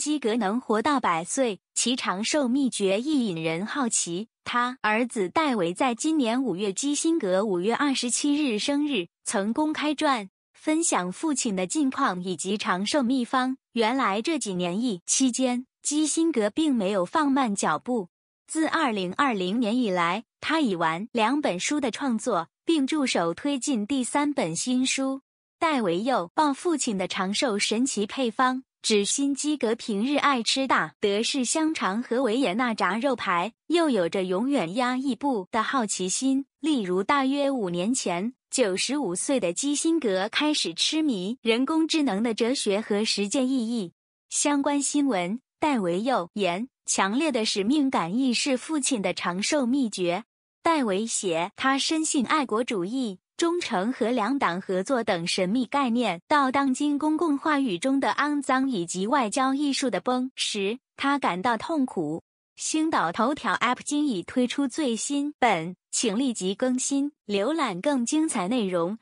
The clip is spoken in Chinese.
基格能活到百岁，其长寿秘诀亦引人好奇。他儿子戴维在今年五月基辛格五月二十七日生日，曾公开传分享父亲的近况以及长寿秘方。原来这几年一期间，基辛格并没有放慢脚步。自二零二零年以来，他已完两本书的创作，并助手推进第三本新书。戴维又报父亲的长寿神奇配方。指心基格平日爱吃大德式香肠和维也纳炸肉排，又有着永远压抑不的好奇心。例如，大约五年前，九十五岁的基辛格开始痴迷人工智能的哲学和实践意义。相关新闻：戴维·右言，强烈的使命感亦是父亲的长寿秘诀。戴维写，他深信爱国主义。忠诚和两党合作等神秘概念，到当今公共话语中的肮脏，以及外交艺术的崩，时他感到痛苦。星岛头条 App 今已推出最新本，请立即更新，浏览更精彩内容。